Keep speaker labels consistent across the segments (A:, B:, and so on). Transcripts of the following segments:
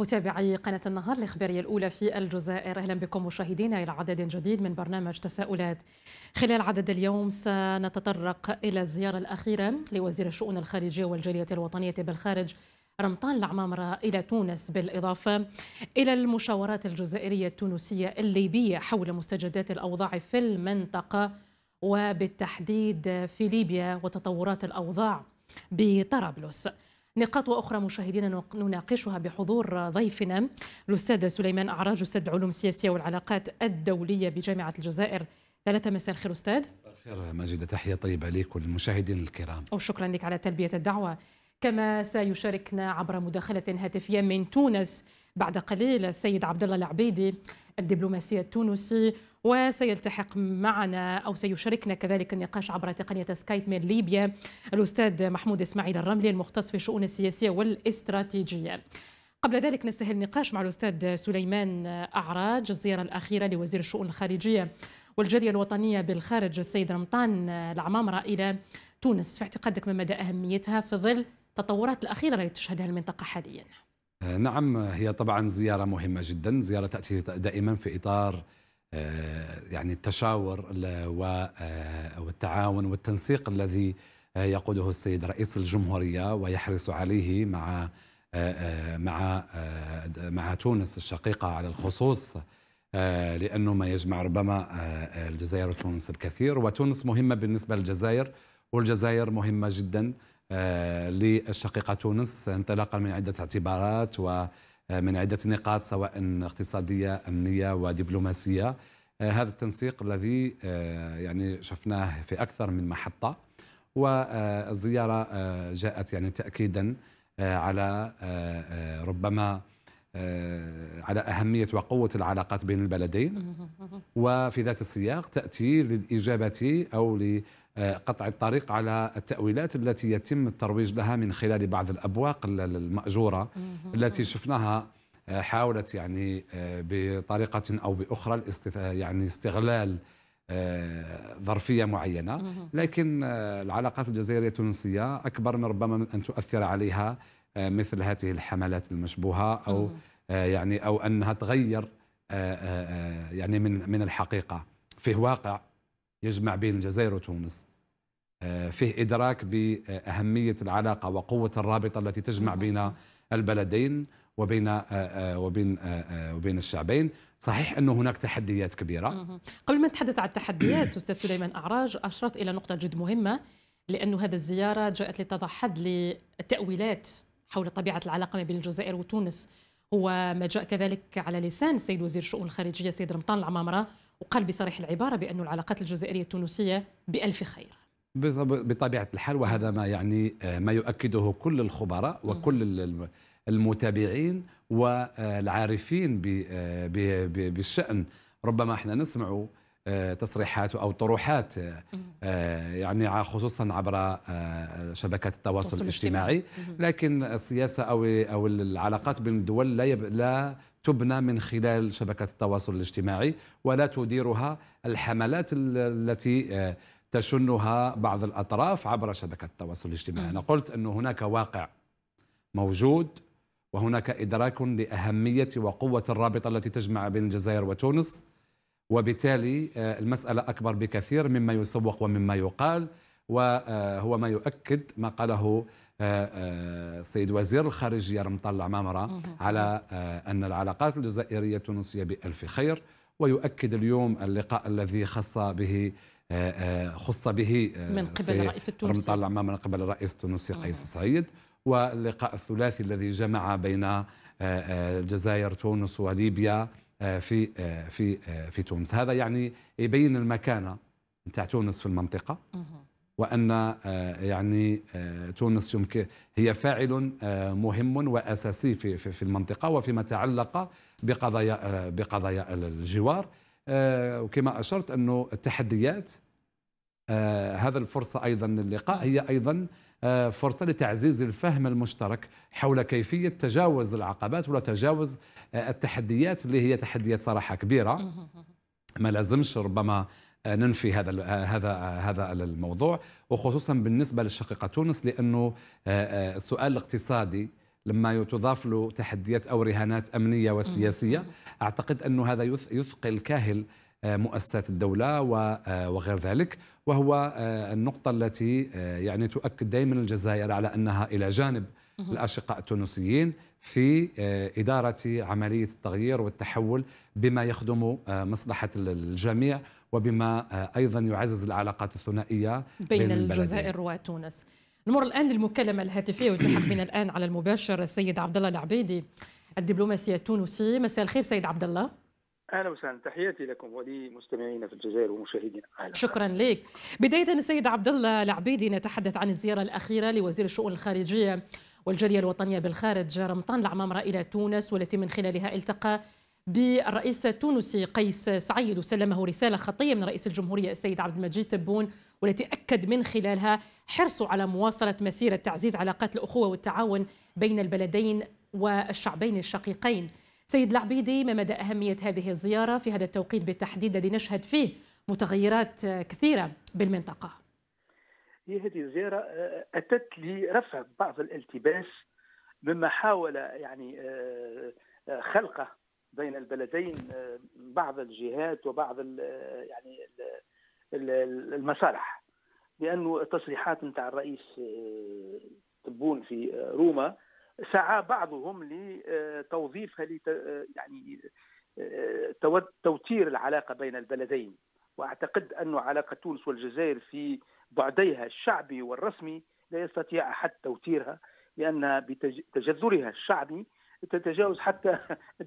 A: متابعي قناة النهار الإخبارية الأولى في الجزائر أهلا بكم مشاهدينا إلى عدد جديد من برنامج تساؤلات خلال عدد اليوم سنتطرق إلى الزيارة الأخيرة لوزير الشؤون الخارجية والجالية الوطنية بالخارج رمطان العمامرة إلى تونس بالإضافة إلى المشاورات الجزائرية التونسية الليبية حول مستجدات الأوضاع في المنطقة وبالتحديد في ليبيا وتطورات الأوضاع بطرابلس نقاط أخرى مشاهدينا نناقشها بحضور ضيفنا الأستاذ سليمان أعراج أستاذ العلوم السياسية والعلاقات الدولية بجامعة الجزائر ثلاثة مساء الخير أستاذ مساء
B: الخير ماجدة تحية طيبة لك وللمشاهدين الكرام
A: وشكرا لك على تلبية الدعوة كما سيشاركنا عبر مداخلة هاتفية من تونس بعد قليل السيد عبد الله العبيدي الدبلوماسي التونسي وسيلتحق معنا او سيشاركنا كذلك النقاش عبر تقنيه سكايب من ليبيا الاستاذ محمود اسماعيل الرملي المختص في الشؤون السياسيه والاستراتيجيه. قبل ذلك نستهل النقاش مع الاستاذ سليمان اعراج الزياره الاخيره لوزير الشؤون الخارجيه والجاليه الوطنيه بالخارج السيد رمضان العمامره الى تونس في اعتقادك ما مدى اهميتها في ظل التطورات الاخيره التي تشهدها المنطقه حاليا؟
B: آه، نعم هي طبعا زيارة مهمة جدا زيارة تأتي دائما في إطار آه، يعني التشاور آه، والتعاون والتنسيق الذي يقوده السيد رئيس الجمهورية ويحرص عليه مع مع مع تونس الشقيقة على الخصوص لأنه ما يجمع ربما الجزائر وتونس الكثير وتونس مهمة بالنسبة للجزائر والجزائر مهمة جدا آه، للشقيقة تونس انطلاقا من عدة اعتبارات ومن آه، عدة نقاط سواء اقتصادية أمنية ودبلوماسية آه، هذا التنسيق الذي يعني شفناه في أكثر من محطة والزيارة جاءت يعني تأكيدا على ربما على أهمية وقوة العلاقات بين البلدين وفي ذات السياق تأتي للإجابة أو آه، قطع الطريق على التأويلات التي يتم الترويج لها من خلال بعض الأبواق المأجورة التي شفناها آه، حاولت يعني آه، بطريقة أو بأخرى يعني استغلال ظرفية معينة لكن العلاقات الجزائرية التونسية أكبر من ربما من أن تؤثر عليها مثل هذه الحملات المشبوهة أو يعني أو أنها تغير يعني من من الحقيقة في واقع يجمع بين الجزائر وتونس آه، فيه إدراك بأهمية العلاقة وقوة الرابطة التي تجمع بين البلدين وبين آه، آه، وبين وبين الشعبين صحيح أن هناك تحديات كبيرة
A: قبل ما نتحدث عن التحديات أستاذ سليمان أعراج أشرت إلى نقطة جد مهمة لأن هذا الزيارة جاءت لتضع حد للتأويلات حول طبيعة العلاقة ما بين الجزائر وتونس هو ما جاء كذلك على لسان السيد وزير الشؤون الخارجية سيد رمضان العمامرة وقال بصريح العبارة بأن العلاقات الجزائرية التونسية بألف خير
B: بطبيعة الحال وهذا ما يعني آه، ما يؤكده كل الخبراء وكل المتابعين والعارفين آه، بالشأن ربما احنا نسمعه آه، تصريحات او طروحات آه، آه، يعني خصوصا عبر شبكات التواصل الاجتماعي لكن السياسه او او العلاقات بين الدول لا يب... لا تبنى من خلال شبكات التواصل الاجتماعي ولا تديرها الحملات التي تشنها بعض الاطراف عبر شبكات التواصل الاجتماعي انا قلت ان هناك واقع موجود وهناك ادراك لاهميه وقوه الرابطه التي تجمع بين الجزائر وتونس وبالتالي آه، المسألة أكبر بكثير مما يسوق ومما يقال وهو ما يؤكد ما قاله السيد آه، آه، وزير الخارجية رمطلع عمامرة على أن العلاقات الجزائرية التونسية بألف خير ويؤكد اليوم اللقاء الذي خص به خص به من قبل الرئيس التونسي رمطلع مامرة من قبل الرئيس التونسي قيس سعيد واللقاء الثلاثي الذي جمع بين الجزائر تونس وليبيا آه، في آه، في آه، في تونس هذا يعني يبين المكانه نتاع تونس في المنطقه وان يعني تونس يمكن هي فاعل مهم واساسي في في المنطقه وفيما تعلق بقضايا بقضايا الجوار وكما اشرت انه التحديات هذا الفرصه ايضا للقاء هي ايضا آه، فرصة لتعزيز الفهم المشترك حول كيفية تجاوز العقبات ولا تجاوز آه، التحديات اللي هي تحديات صراحة كبيرة ما لازمش ربما آه، ننفي هذا هذا هذا الموضوع وخصوصا بالنسبه للشقيقة تونس لانه السؤال الاقتصادي لما تضاف له تحديات او رهانات امنيه وسياسيه اعتقد انه هذا يثقل كاهل آه، مؤسسات الدولة آه، وغير ذلك وهو آه، النقطة التي يعني تؤكد دائما الجزائر على أنها إلى جانب الأشقاء التونسيين في إدارة عملية التغيير والتحول بما يخدم مصلحة الجميع وبما أيضا يعزز العلاقات الثنائية بين, بين الجزائر
A: وتونس نمر الآن للمكالمة الهاتفية والتحق بنا الآن على المباشر السيد عبد الله العبيدي الدبلوماسي التونسي مساء الخير سيد عبد الله
C: اهلا وسهلا تحياتي لكم
A: ولمستمعينا في الجزائر ومشاهدينا اهلا شكرا لك بدايه السيد عبد الله العبيدي نتحدث عن الزياره الاخيره لوزير الشؤون الخارجيه والجاليه الوطنيه بالخارج رمضان العمامره الى تونس والتي من خلالها التقى بالرئيس التونسي قيس سعيد وسلمه رساله خطيه من رئيس الجمهوريه السيد عبد المجيد تبون والتي اكد من خلالها حرصه على مواصله مسيره تعزيز علاقات الاخوه والتعاون بين البلدين والشعبين الشقيقين سيد العبيدي ما مدى أهمية هذه الزيارة في هذا التوقيت بالتحديد الذي نشهد فيه متغيرات كثيرة بالمنطقة
C: هي هذه الزيارة آه، أتت لرفع بعض الالتباس مما حاول يعني آه، آه، خلقه بين البلدين بعض الجهات وبعض يعني المصالح لانه التصريحات نتاع الرئيس تبون في روما سعى بعضهم لتوظيفها يعني آه، توتير العلاقه بين البلدين واعتقد ان علاقه تونس والجزائر في بعديها الشعبي والرسمي لا يستطيع احد توتيرها لانها بتجذرها الشعبي تتجاوز حتى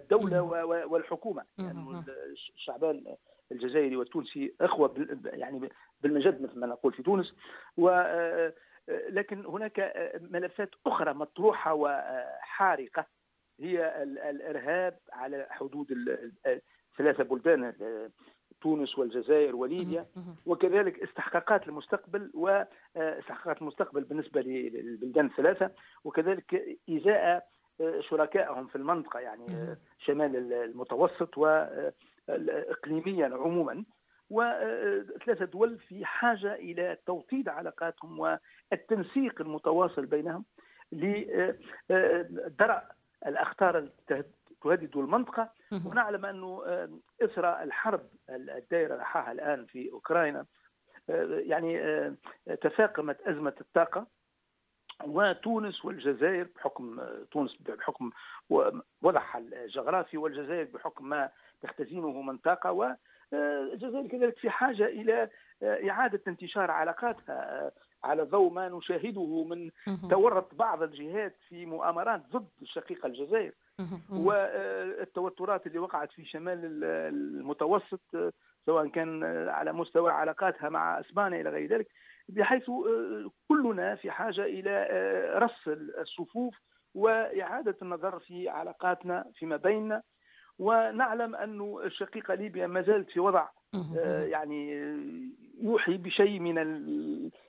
C: الدوله والحكومه يعني الشعبان الجزائري والتونسي اخوه يعني بالمجد مثل ما نقول في تونس و آه، لكن هناك آه، ملفات أخرى مطروحة وحارقة هي الإرهاب على حدود ثلاثة بلدان آه، تونس والجزائر وليبيا وكذلك استحقاقات المستقبل واستحقاقات آه، المستقبل بالنسبة للبلدان الثلاثة وكذلك إزاء شركائهم في المنطقة يعني شمال المتوسط وإقليميا عموما وثلاثة دول في حاجة إلى توطيد علاقاتهم والتنسيق المتواصل بينهم لدرء آه، آه، الأخطار التي تهدد المنطقة ونعلم أنه آه، إثر الحرب الدائرة رحاها الآن في أوكرانيا يعني تفاقمت أزمة الطاقة وتونس والجزائر بحكم تونس بحكم وضعها الجغرافي والجزائر بحكم ما تختزنه و الجزائر كذلك في حاجه الى آه، اعاده انتشار علاقاتها آه، على ضوء ما نشاهده من تورط بعض الجهات في مؤامرات ضد الشقيقه الجزائر والتوترات آه، اللي وقعت في شمال المتوسط سواء كان على مستوى علاقاتها مع اسبانيا الى غير ذلك بحيث كلنا في حاجه الى رص الصفوف واعاده النظر في علاقاتنا فيما بيننا ونعلم أن الشقيقة ليبيا ما زالت في وضع آه، يعني يوحي بشيء من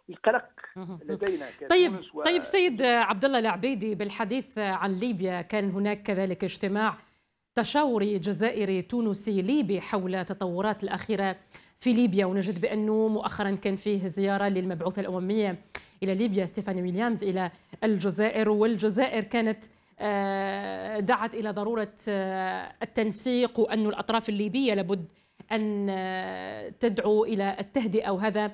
C: القلق
A: لدينا طيب و... طيب سيد عبد الله العبيدي بالحديث عن ليبيا كان هناك كذلك اجتماع تشاوري جزائري تونسي ليبي حول تطورات الأخيرة في ليبيا ونجد بأنه مؤخرا كان فيه زيارة للمبعوثة الأممية إلى ليبيا ستيفاني ويليامز إلى الجزائر والجزائر كانت آه، دعت الى ضروره آه، التنسيق وان الاطراف الليبيه لابد ان آه، تدعو الى التهدئه وهذا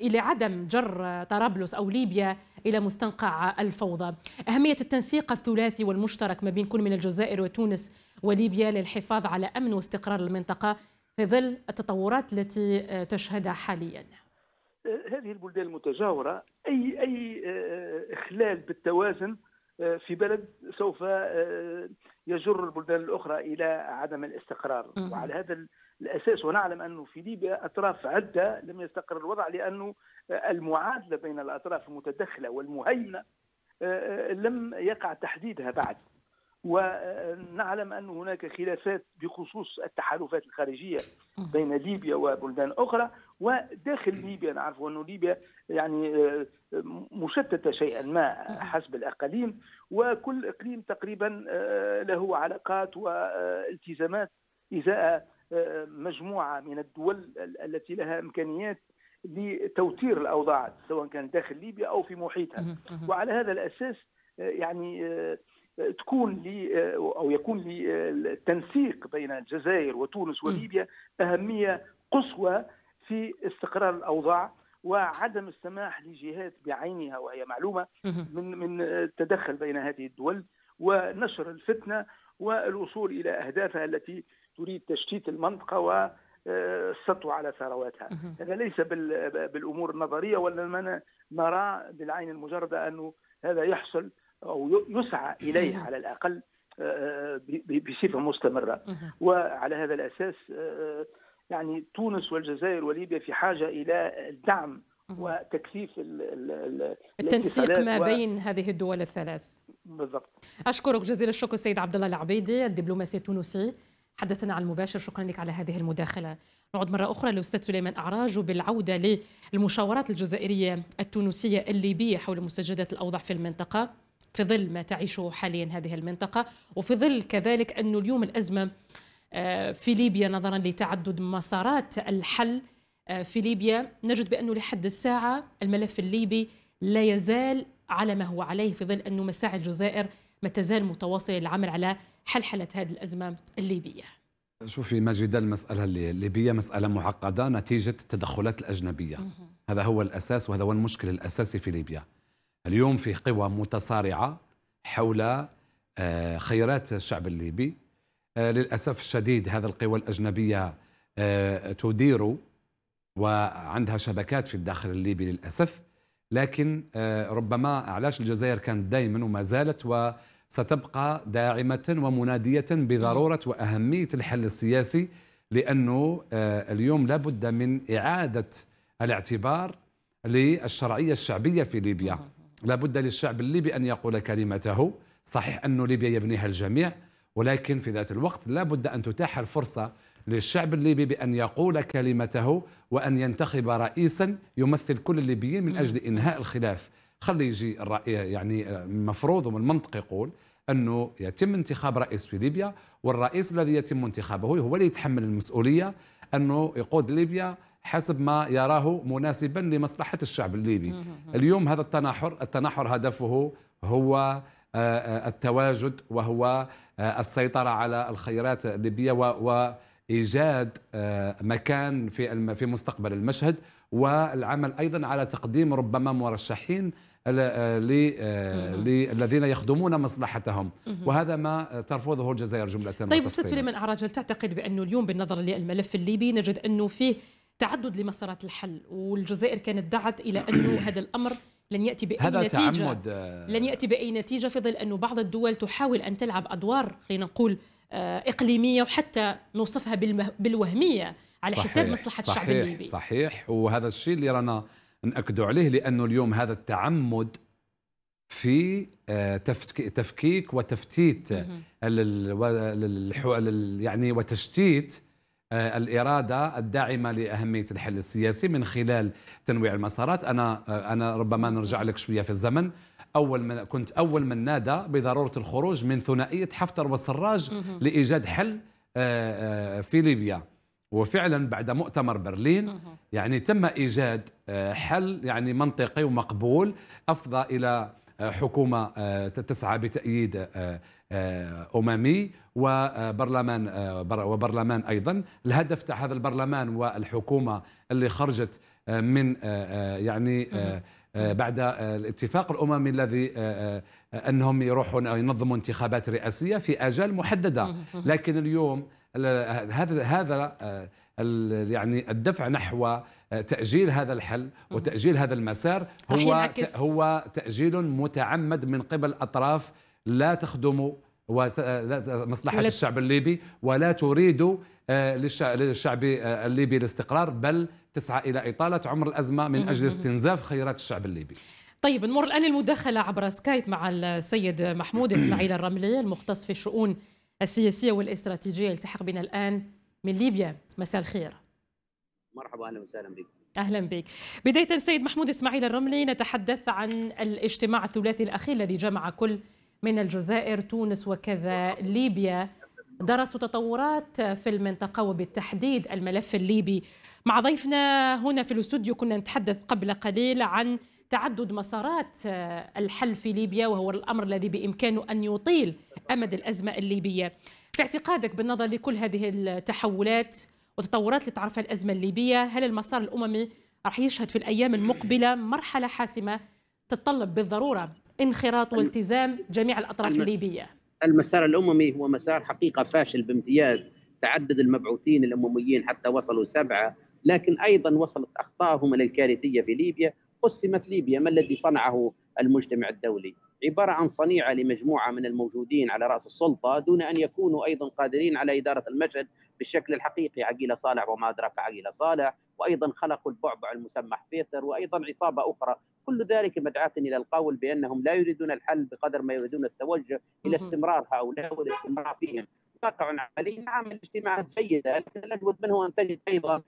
A: الى عدم جر طرابلس او ليبيا الى مستنقع الفوضى. اهميه التنسيق الثلاثي والمشترك ما بين كل من الجزائر وتونس وليبيا للحفاظ على امن واستقرار المنطقه في ظل التطورات التي تشهدها حاليا.
C: هذه البلدان المتجاوره اي اي اخلال بالتوازن آه، في بلد سوف آه، يجر البلدان الاخرى الى عدم الاستقرار وعلى هذا الاساس ونعلم انه في ليبيا اطراف عده لم يستقر الوضع لانه آه، المعادله بين الاطراف المتدخله والمهيمنه لم يقع تحديدها بعد ونعلم ان هناك خلافات بخصوص التحالفات الخارجيه بين ليبيا وبلدان اخرى وداخل ليبيا نعرفوا انه ليبيا يعني آه، مشتته شيئا ما حسب الاقاليم وكل اقليم تقريبا آه، له علاقات والتزامات ازاء آه، مجموعه من الدول التي لها امكانيات لتوتير الاوضاع سواء كان داخل ليبيا او في محيطها وعلى هذا الاساس يعني تكون لي او يكون للتنسيق بين الجزائر وتونس وليبيا اهميه قصوى في استقرار الاوضاع وعدم السماح لجهات بعينها وهي معلومه من من التدخل بين هذه الدول ونشر الفتنه والوصول الى اهدافها التي تريد تشتيت المنطقه و السطو على ثرواتها هذا ليس بالامور النظريه ولا ما نرى بالعين المجرده انه هذا يحصل او يسعى اليه على الاقل آه، آه، بصفه مستمره وعلى هذا الاساس آه، يعني تونس والجزائر وليبيا في حاجه الى الدعم وتكثيف التنسيق ما بين
A: و... هذه الدول الثلاث بالضبط اشكرك جزيل الشكر السيد عبد الله العبيدي الدبلوماسي التونسي حدثنا عن المباشر شكرا لك على هذه المداخله نعود مره اخرى للاستاذ سليمان اعراج وبالعوده للمشاورات الجزائريه التونسيه الليبيه حول مستجدات الاوضاع في المنطقه في ظل ما تعيشه حاليا هذه المنطقه وفي ظل كذلك انه اليوم الازمه آه، في ليبيا نظرا لتعدد مسارات الحل آه، في ليبيا نجد بأنه لحد الساعة الملف الليبي لا يزال على ما هو عليه في ظل أنه مساعي الجزائر ما تزال متواصلة للعمل على حلحلة هذه الأزمة الليبية
B: شوفي مجد المسألة الليبية مسألة معقدة نتيجة التدخلات الأجنبية هذا هو الأساس وهذا هو المشكل الأساسي في ليبيا اليوم في قوى متصارعة حول آه، خيرات الشعب الليبي آه، للأسف الشديد هذا القوى الأجنبية آه، تدير وعندها شبكات في الداخل الليبي للأسف لكن آه، ربما علاش الجزائر كانت دائما وما زالت وستبقى داعمة ومنادية بضرورة وأهمية الحل السياسي لأنه اليوم لابد من إعادة الاعتبار للشرعية الشعبية في ليبيا لابد للشعب الليبي أن يقول كلمته صحيح أن ليبيا يبنيها الجميع ولكن في ذات الوقت لا بد أن تتاح الفرصة للشعب الليبي بأن يقول كلمته وأن ينتخب رئيسا يمثل كل الليبيين من أجل إنهاء الخلاف خلي يجي الرأي يعني المفروض آه، ومن المنطق يقول أنه يتم انتخاب رئيس في ليبيا والرئيس الذي يتم انتخابه هو اللي يتحمل المسؤولية أنه يقود ليبيا حسب ما يراه مناسبا لمصلحة الشعب الليبي اليوم هذا التناحر التناحر هدفه هو آه، آه، التواجد وهو آه، السيطرة على الخيرات الليبية وإيجاد مكان في في مستقبل المشهد والعمل أيضا على تقديم ربما مرشحين للذين يخدمون مصلحتهم وهذا ما ترفضه الجزائر جملة طيب أستاذ سليمان
A: أعراج هل تعتقد بأنه اليوم بالنظر للملف الليبي نجد أنه فيه تعدد لمسارات الحل والجزائر كانت دعت إلى أنه هذا الأمر لن ياتي باي هذا نتيجه تعمد آه، لن ياتي باي نتيجه في ظل انه بعض الدول تحاول ان تلعب ادوار خلينا نقول آه، اقليميه وحتى نوصفها بالوهميه على صحيح حساب مصلحه صحيح الشعب الليبي
B: صحيح وهذا الشيء اللي رانا ناكدوا عليه لانه اليوم هذا التعمد في آه، تفكيك وتفتيت يعني وتشتيت آه، الاراده الداعمه لاهميه الحل السياسي من خلال تنويع المسارات انا آه، انا ربما نرجع لك شويه في الزمن اول من كنت اول من نادى بضروره الخروج من ثنائيه حفتر وسراج لايجاد حل آه، في ليبيا وفعلا بعد مؤتمر برلين يعني تم ايجاد حل يعني منطقي ومقبول افضى الى حكومه تسعى بتأييد آه، اممي وبرلمان آه، وبرلمان ايضا الهدف تاع هذا البرلمان والحكومه اللي خرجت آه، من يعني بعد الاتفاق الاممي الذي انهم يروحون أو ينظموا انتخابات رئاسيه في اجال محدده لكن اليوم هذا هذا يعني الدفع نحو تاجيل هذا الحل وتاجيل هذا المسار هو هو تاجيل متعمد من قبل اطراف لا تخدم مصلحة الشعب الليبي ولا تريد آه، للشعب آه، الليبي الاستقرار بل تسعى إلى إطالة عمر الأزمة من أجل استنزاف خيرات الشعب الليبي
A: طيب نمر الآن المداخلة عبر سكايب مع السيد محمود إسماعيل الرملي المختص في الشؤون السياسية والاستراتيجية يلتحق بنا الآن من ليبيا مساء الخير
D: مرحبا أهلا وسهلا بك
A: اهلا بك. بدايه سيد محمود اسماعيل الرملي نتحدث عن الاجتماع الثلاثي الاخير الذي جمع كل من الجزائر تونس وكذا ليبيا درسوا تطورات في المنطقة وبالتحديد الملف الليبي مع ضيفنا هنا في الاستوديو كنا نتحدث قبل قليل عن تعدد مسارات الحل في ليبيا وهو الأمر الذي بإمكانه أن يطيل أمد الأزمة الليبية في اعتقادك بالنظر لكل هذه التحولات وتطورات اللي تعرفها الأزمة الليبية هل المسار الأممي راح يشهد في الأيام المقبلة مرحلة حاسمة تتطلب بالضرورة انخراط والتزام جميع الأطراف الليبية
D: المسار الأممي هو مسار حقيقة فاشل بامتياز تعدد المبعوثين الأمميين حتى وصلوا سبعة لكن أيضا وصلت أخطائهم الكارثية في ليبيا قسمت ليبيا ما الذي صنعه المجتمع الدولي عباره عن صنيعه لمجموعه من الموجودين على راس السلطه دون ان يكونوا ايضا قادرين على اداره المشهد بالشكل الحقيقي عقيله صالح وما ادراك عقيله صالح وايضا خلقوا البعبع المسمى حفيتر وايضا عصابه اخرى كل ذلك مدعاة إلى القول بأنهم لا يريدون الحل بقدر ما يريدون التوجه إلى استمرار هؤلاء والاستمرار فيهم واقع عملي نعم الاجتماعات جيدة لكن لابد منه أن تجد أيضا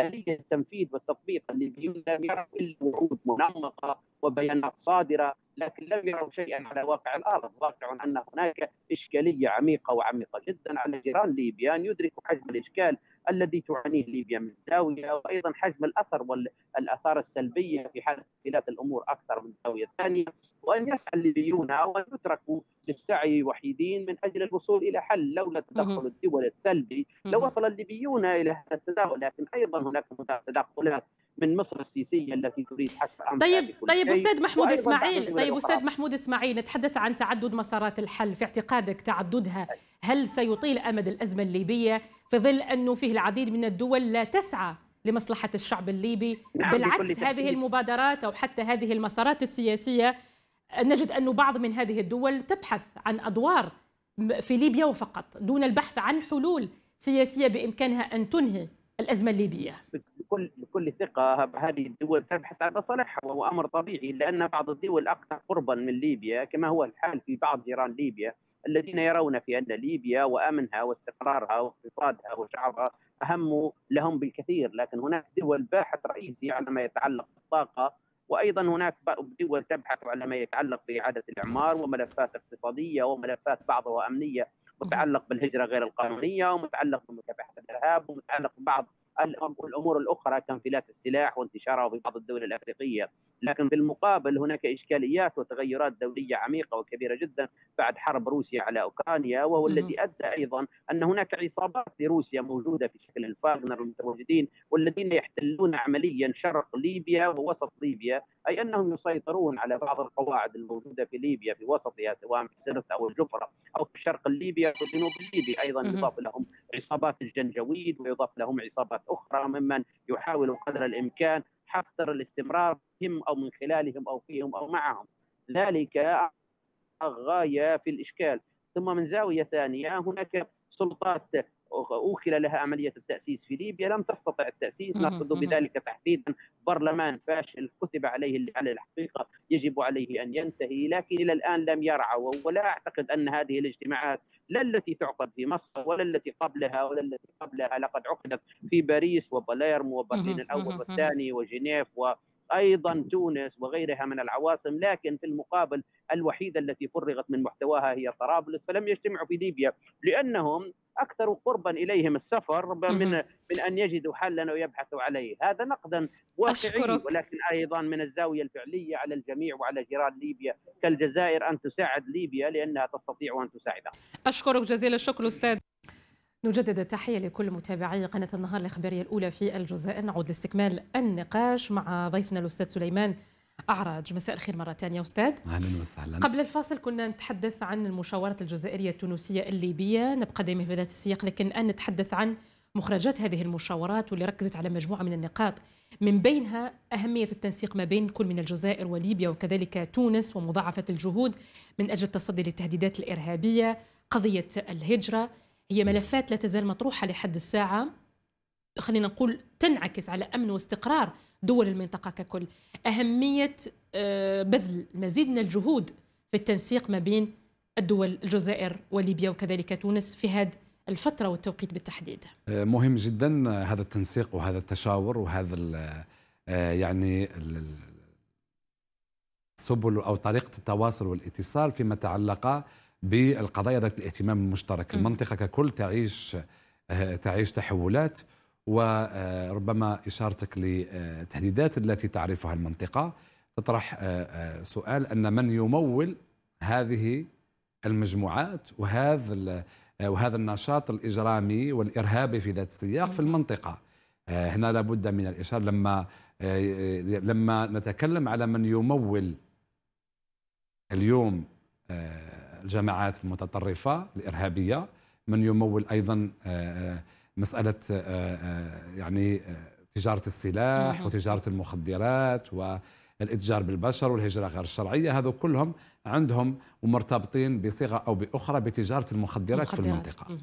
D: آلية التنفيذ والتطبيق الليبيون لم يروا إلا وعود منمقة وبيانات صادرة لكن لم يروا شيئا على واقع الارض، واقع ان هناك اشكاليه عميقه وعميقه جدا على جيران ليبيا ان يدركوا حجم الاشكال الذي تعانيه ليبيا من زاويه وايضا حجم الاثر والاثار السلبيه في حال اختلاف الامور اكثر من زاويه ثانيه، وان يسعى الليبيون ان يتركوا للسعي وحيدين من اجل الوصول الى حل لولا تدخل الدول السلبي لوصل الليبيون الى هذا التداول، لكن ايضا هناك تدخلات من مصر السيسيه التي تريد عن طيب طيب استاذ محمود اسماعيل طيب استاذ
A: محمود اسماعيل نتحدث عن تعدد مسارات الحل في اعتقادك تعددها طيب. هل سيطيل امد الازمه الليبيه في ظل انه فيه العديد من الدول لا تسعى لمصلحه الشعب الليبي نعم بالعكس هذه المبادرات او حتى هذه المسارات السياسيه نجد أن بعض من هذه الدول تبحث عن أدوار في ليبيا وفقط دون البحث عن حلول سياسية بإمكانها أن تنهي الأزمة الليبية
D: بكل بكل ثقه هذه الدول تبحث عن مصالحها وهو امر طبيعي لان بعض الدول اكثر قربا من ليبيا كما هو الحال في بعض جيران ليبيا الذين يرون في ان ليبيا وامنها واستقرارها واقتصادها وشعبها اهم لهم بالكثير، لكن هناك دول باحث رئيسي على ما يتعلق بالطاقه وايضا هناك دول تبحث على ما يتعلق باعاده الاعمار وملفات اقتصاديه وملفات بعضها امنيه متعلق بالهجره غير القانونيه ومتعلق بمكافحه الارهاب ومتعلق ببعض الامور الاخرى تنفيلات السلاح وانتشاره في بعض الدول الافريقيه، لكن بالمقابل هناك اشكاليات وتغيرات دوليه عميقه وكبيره جدا بعد حرب روسيا على اوكرانيا وهو الذي ادى ايضا ان هناك عصابات لروسيا موجوده في شكل الفاغنر المتواجدين والذين يحتلون عمليا شرق ليبيا ووسط ليبيا أي أنهم يسيطرون على بعض القواعد الموجودة في ليبيا في وسطها سواء في سرت أو الجفرة أو في الشرق الليبي أو جنوب ليبيا أيضا يضاف لهم عصابات الجنجويد ويضاف لهم عصابات أخرى ممن يحاول قدر الإمكان حفر الاستمرار هم أو من خلالهم أو فيهم أو معهم ذلك غاية في الإشكال ثم من زاوية ثانية هناك سلطات أوكل لها عملية التأسيس في ليبيا لم تستطع التأسيس نقصد بذلك تحديدا برلمان فاشل كتب عليه على الحقيقة يجب عليه أن ينتهي لكن إلى الآن لم يرعى ولا أعتقد أن هذه الاجتماعات لا التي تعقد في مصر ولا التي قبلها ولا التي قبلها لقد عقدت في باريس وباليرمو وبرلين الأول والثاني وجنيف و ايضا تونس وغيرها من العواصم لكن في المقابل الوحيده التي فرغت من محتواها هي طرابلس فلم يجتمعوا في ليبيا لانهم اكثر قربا اليهم السفر من من ان يجدوا حلا ويبحثوا عليه، هذا نقدا واقعي ولكن ايضا من الزاويه الفعليه على الجميع وعلى جيران ليبيا كالجزائر ان تساعد ليبيا لانها تستطيع ان تساعدها.
A: اشكرك جزيل الشكر استاذ نجدد التحية لكل متابعي قناة النهار الإخبارية الأولى في الجزائر نعود لاستكمال النقاش مع ضيفنا الأستاذ سليمان أعراج مساء الخير مرة ثانية أستاذ أهلا وسهلا قبل الفاصل كنا نتحدث عن المشاورات الجزائرية التونسية الليبية نبقى دائما في ذات السياق لكن الآن نتحدث عن مخرجات هذه المشاورات واللي ركزت على مجموعة من النقاط من بينها أهمية التنسيق ما بين كل من الجزائر وليبيا وكذلك تونس ومضاعفة الجهود من أجل التصدي للتهديدات الإرهابية قضية الهجرة هي ملفات لا تزال مطروحة لحد الساعة خلينا نقول تنعكس على أمن واستقرار دول المنطقة ككل أهمية آه، بذل المزيد من الجهود في التنسيق ما بين الدول الجزائر وليبيا وكذلك تونس في هذا الفترة والتوقيت بالتحديد
B: آه، مهم جدا هذا التنسيق وهذا التشاور وهذا آه، يعني السبل سبل أو طريقة التواصل والاتصال فيما تعلق بالقضايا ذات الاهتمام المشترك المنطقة ككل تعيش آه، تعيش تحولات وربما آه، إشارتك للتهديدات التي تعرفها المنطقة تطرح آه، سؤال أن من يمول هذه المجموعات وهذا وهذا النشاط الإجرامي والإرهابي في ذات السياق في المنطقة هنا لابد من الإشارة لما لما نتكلم على من يمول اليوم الجماعات المتطرفة الإرهابية من يمول أيضا آه، آه، مسألة آه، يعني تجارة السلاح وتجارة المخدرات والإتجار بالبشر والهجرة غير الشرعية هذو كلهم عندهم ومرتبطين بصيغة أو بأخرى بتجارة المخدرات, المخدرات. في المنطقة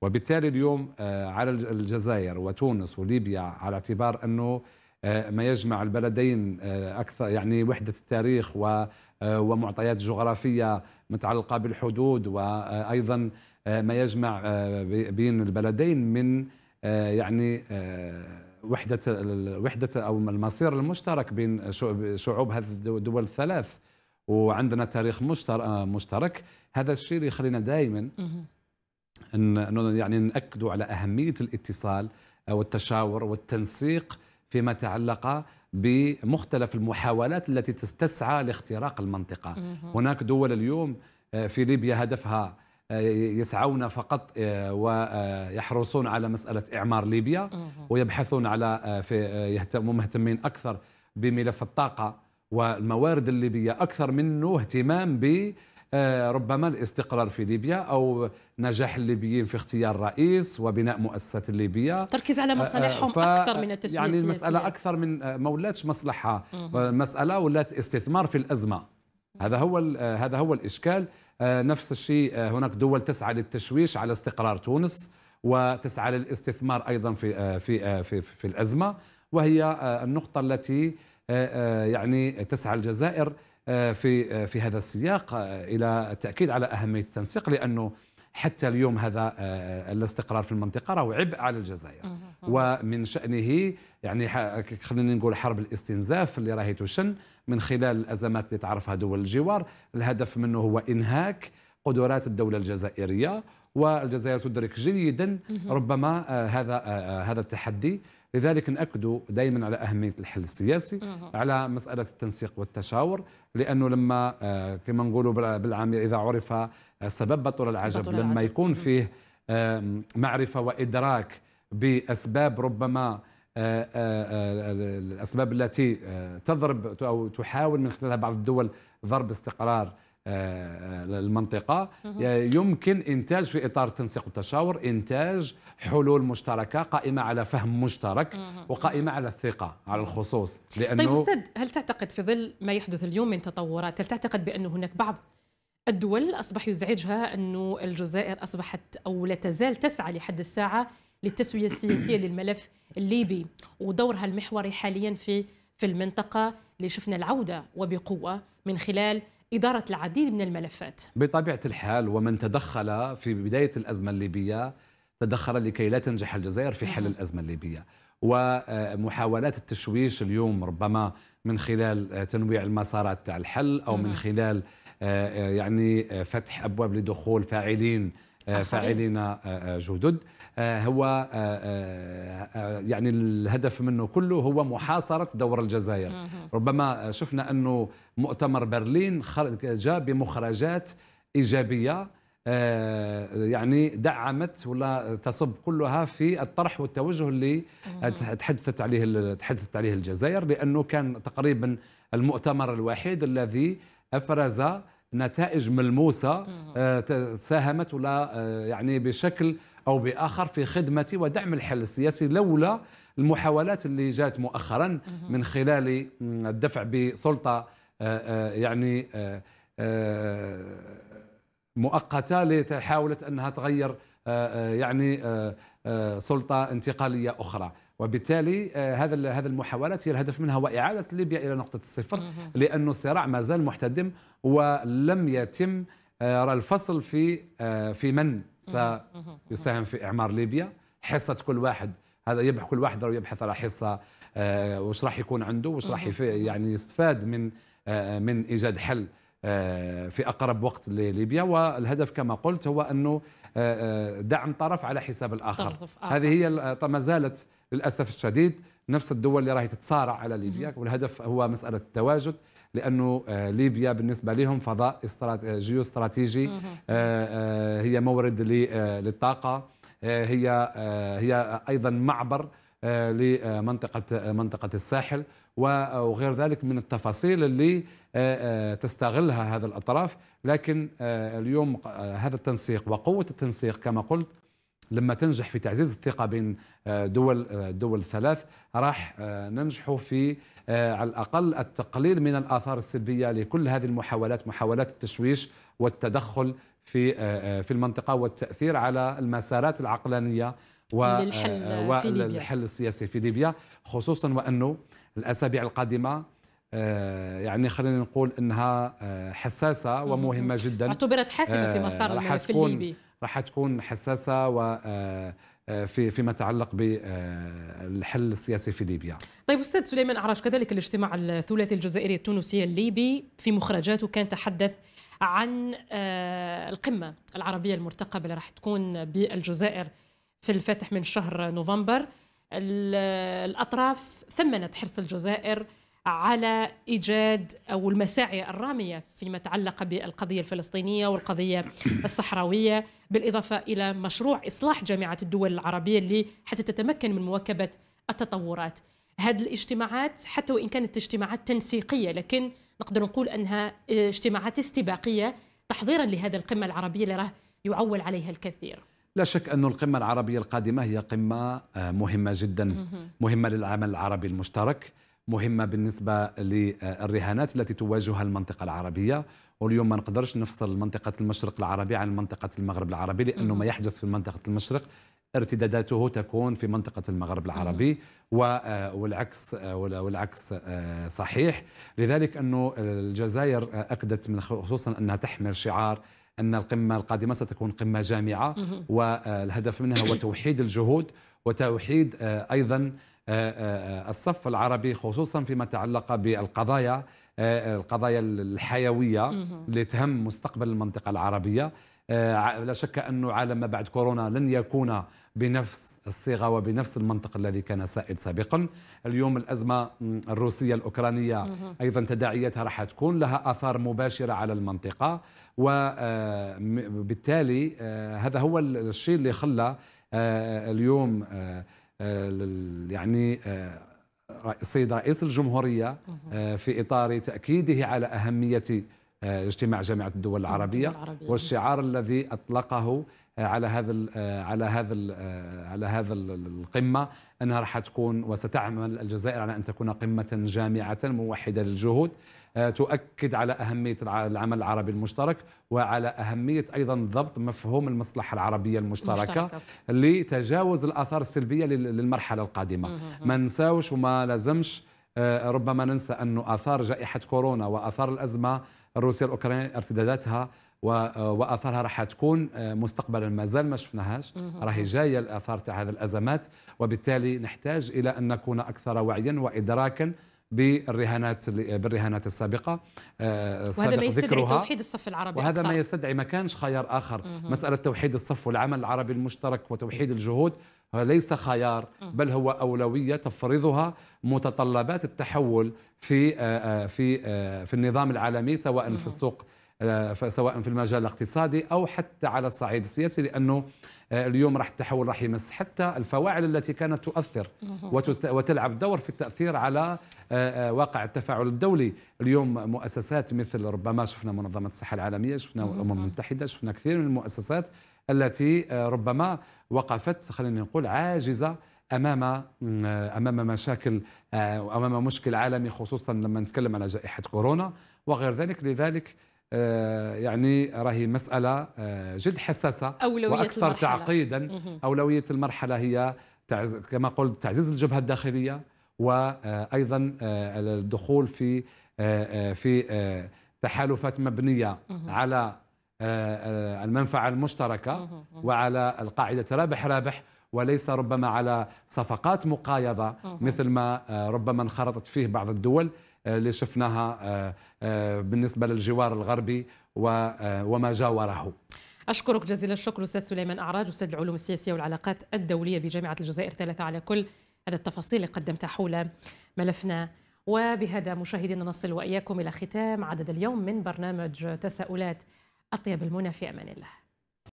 B: وبالتالي اليوم على الجزائر وتونس وليبيا على اعتبار أنه آه، ما يجمع البلدين آه، اكثر يعني وحده التاريخ آه، ومعطيات جغرافيه متعلقه بالحدود وايضا ما يجمع بين البلدين من يعني وحده وحده او المصير المشترك بين شعوب هذه الدول الثلاث وعندنا تاريخ مشترك هذا الشيء اللي يخلينا دائما يعني ناكدوا على اهميه الاتصال والتشاور والتنسيق فيما تعلق بمختلف المحاولات التي تسعى لاختراق المنطقة هناك دول اليوم آه، في ليبيا هدفها آه، يسعون فقط آه، ويحرصون على مسألة إعمار ليبيا ويبحثون على في مهتمين أكثر بملف الطاقة والموارد الليبية أكثر منه اهتمام ب آه، ربما الاستقرار في ليبيا او نجاح الليبيين في اختيار رئيس وبناء مؤسسات الليبيه تركيز على آه، آه، مصالحهم ف... اكثر من التسويق يعني المساله اكثر من ما ولاتش مصلحه المساله ولات استثمار في الازمه هذا هو هذا هو الاشكال نفس الشيء هناك دول تسعى للتشويش على استقرار تونس وتسعى للاستثمار ايضا في في في, في الازمه وهي النقطه التي يعني تسعى الجزائر آه، في آه، في هذا السياق آه، الى التاكيد على اهميه التنسيق لانه حتى اليوم هذا الاستقرار في المنطقه راهو عبء على الجزائر ومن شانه يعني خلينا نقول حرب الاستنزاف اللي راهي تشن من خلال الازمات اللي تعرفها دول الجوار الهدف منه هو انهاك قدرات الدوله الجزائريه والجزائر تدرك جيدا ربما هذا هذا التحدي لذلك ناكدوا دائما على أهمية الحل السياسي على مسألة التنسيق والتشاور لأنه لما آه، كما نقولوا بالعامية إذا عرف سبب بطل العجب بطل لما العجب. يكون فيه معرفة وإدراك بأسباب ربما آه، آه، الأسباب التي تضرب أو تحاول من خلالها بعض الدول ضرب استقرار المنطقة آه، آه، يمكن إنتاج في إطار التنسيق والتشاور إنتاج حلول مشتركة قائمة على فهم مشترك وقائمة على الثقة على الخصوص لأنه طيب أستاذ
A: هل تعتقد في ظل ما يحدث اليوم من تطورات هل تعتقد بأن هناك بعض الدول أصبح يزعجها أن الجزائر أصبحت أو لا تزال تسعى لحد الساعة للتسوية السياسية للملف الليبي ودورها المحوري حاليا في في المنطقة اللي شفنا العودة وبقوة من خلال إدارة العديد من الملفات
B: بطبيعة الحال ومن تدخل في بداية الأزمة الليبية تدخل لكي لا تنجح الجزائر في حل الأزمة الليبية ومحاولات التشويش اليوم ربما من خلال تنويع المسارات تاع الحل أو من خلال آه، آه، يعني آه، فتح أبواب لدخول فاعلين آه، فاعلين آه، آه، جدد هو يعني الهدف منه كله هو محاصرة دور الجزائر ربما شفنا أنه مؤتمر برلين جاء بمخرجات إيجابية يعني دعمت ولا تصب كلها في الطرح والتوجه اللي تحدثت عليه تحدثت عليه الجزائر لانه كان تقريبا المؤتمر الوحيد الذي افرز نتائج ملموسه آه، ساهمت ولا آه، يعني بشكل او باخر في خدمه ودعم الحل السياسي لولا المحاولات اللي جات مؤخرا من خلال الدفع بسلطه آه، يعني مؤقته لتحاولت انها تغير يعني سلطه انتقاليه اخرى وبالتالي آه، هذا هذا المحاولات هي الهدف منها هو اعاده ليبيا الى نقطه الصفر لانه الصراع ما زال محتدم ولم يتم آه، الفصل في آه، في من سيساهم في اعمار ليبيا حصه كل واحد هذا يبحث كل واحد يبحث على حصه وش راح يكون عنده وش راح يعني يستفاد من من ايجاد حل في اقرب وقت لليبيا والهدف كما قلت هو انه آه، آه، دعم طرف على حساب الآخر هذه هي آه، ما زالت للأسف الشديد نفس الدول اللي راهي تتصارع على ليبيا والهدف هو مسألة التواجد لأنه ليبيا بالنسبة لهم فضاء جيو استراتيجي هي مورد للطاقة هي هي أيضا معبر لمنطقة منطقة الساحل وغير ذلك من التفاصيل اللي آه، آه، تستغلها هذا الأطراف لكن آه، اليوم هذا التنسيق وقوة التنسيق كما قلت لما تنجح في تعزيز الثقة بين دول الدول الثلاث راح ننجح في على الأقل التقليل من الآثار السلبية لكل هذه المحاولات محاولات التشويش والتدخل في في المنطقة والتأثير على المسارات العقلانية في ليبيا. والحل السياسي في ليبيا خصوصا وأنه الأسابيع القادمة آه، يعني خلينا نقول انها آه، حساسه ومهمه جدا اعتبرت حاسمه في آه، مسار الملف الليبي راح تكون حساسه و في فيما يتعلق بالحل السياسي في ليبيا.
A: طيب استاذ سليمان عراج كذلك الاجتماع الثلاثي الجزائري التونسي الليبي في مخرجاته كان تحدث عن القمه العربيه المرتقبه اللي راح تكون بالجزائر في الفاتح من شهر نوفمبر. الاطراف ثمنت حرص الجزائر على ايجاد او المساعي الراميه فيما يتعلق بالقضيه الفلسطينيه والقضيه الصحراويه بالاضافه الى مشروع اصلاح جامعه الدول العربيه اللي حتى تتمكن من مواكبه التطورات. هذه الاجتماعات حتى وان كانت اجتماعات تنسيقيه لكن نقدر نقول انها اجتماعات استباقيه تحضيرا لهذا القمه العربيه اللي راه يعول عليها الكثير.
B: لا شك أن القمة العربية القادمة هي قمة آه، مهمة جدا مهمة للعمل العربي المشترك مهمة بالنسبة للرهانات التي تواجهها المنطقة العربية واليوم ما نقدرش نفصل منطقة المشرق العربي عن منطقة المغرب العربي لأنه ما يحدث في منطقة المشرق ارتداداته تكون في منطقة المغرب العربي آه، والعكس آه، والعكس آه، صحيح لذلك أنه الجزائر أكدت من خصوصا أنها تحمل شعار أن القمة القادمة ستكون قمة جامعة والهدف منها هو توحيد الجهود وتوحيد أيضا آه، آه، آه، الصف العربي خصوصا فيما يتعلق بالقضايا القضايا الحيويه اللي تهم مستقبل المنطقه العربيه لا شك انه عالم ما بعد كورونا لن يكون بنفس الصيغه وبنفس المنطق الذي كان سائد سابقا اليوم الازمه الروسيه الاوكرانيه ايضا تداعياتها راح تكون لها اثار مباشره على المنطقه وبالتالي هذا هو الشيء اللي خلى اليوم آه، يعني آه، السيد رئيس الجمهورية آه، في إطار تأكيده على أهمية اجتماع جامعة الدول العربية والشعار الذي أطلقه على هذا على هذا على هذا القمه انها راح تكون وستعمل الجزائر على ان تكون قمه جامعه موحده للجهود آه، تؤكد على أهمية العمل العربي المشترك وعلى أهمية أيضا ضبط مفهوم المصلحة العربية المشتركة مشتركة. لتجاوز الآثار السلبية للمرحلة القادمة ما نساوش وما لازمش آه، ربما ننسى أن آثار جائحة كورونا وآثار الأزمة الروسية الأوكرانية ارتداداتها آه، واثارها راح تكون مستقبلا مازال ما شفناهاش راهي جايه الاثار تاع هذه الازمات وبالتالي نحتاج الى ان نكون اكثر وعيا وادراكا بالرهانات بالرهانات السابقه آه، وهذا ما يستدعي توحيد الصف العربي وهذا أكثر. ما يستدعي ما كانش خيار اخر مه. مساله توحيد الصف والعمل العربي المشترك وتوحيد الجهود ليس خيار بل هو اولويه تفرضها متطلبات التحول في آه، آه، في في النظام العالمي سواء في السوق آه، سواء في المجال الاقتصادي او حتى على الصعيد السياسي لانه آه، اليوم راح التحول راح يمس حتى الفواعل التي كانت تؤثر وتلعب دور في التاثير على آه، واقع التفاعل الدولي اليوم مؤسسات مثل ربما شفنا منظمه الصحه العالميه شفنا الامم المتحده شفنا كثير من المؤسسات التي ربما وقفت خلينا نقول عاجزه امام امام مشاكل امام مشكل عالمي خصوصا لما نتكلم على جائحه كورونا وغير ذلك لذلك آه، يعني راهي مسألة آه، جد حساسة
A: أولوية وأكثر المرحلة. تعقيدا
B: أولوية المرحلة هي كما قلت تعزيز الجبهة الداخلية وأيضا آه، الدخول في في تحالفات مبنية على المنفعة المشتركة وعلى القاعدة رابح رابح وليس ربما على صفقات مقايضة مثل ما ربما انخرطت فيه بعض الدول آه، اللي شفناها آه، آه، بالنسبة للجوار الغربي وما جاوره
A: أشكرك جزيل الشكر أستاذ سليمان أعراج أستاذ العلوم السياسية والعلاقات الدولية بجامعة الجزائر ثلاثة على كل هذا التفاصيل اللي قدمتها حول ملفنا وبهذا مشاهدينا نصل وإياكم إلى ختام عدد اليوم من برنامج تساؤلات أطيب المنى في أمان الله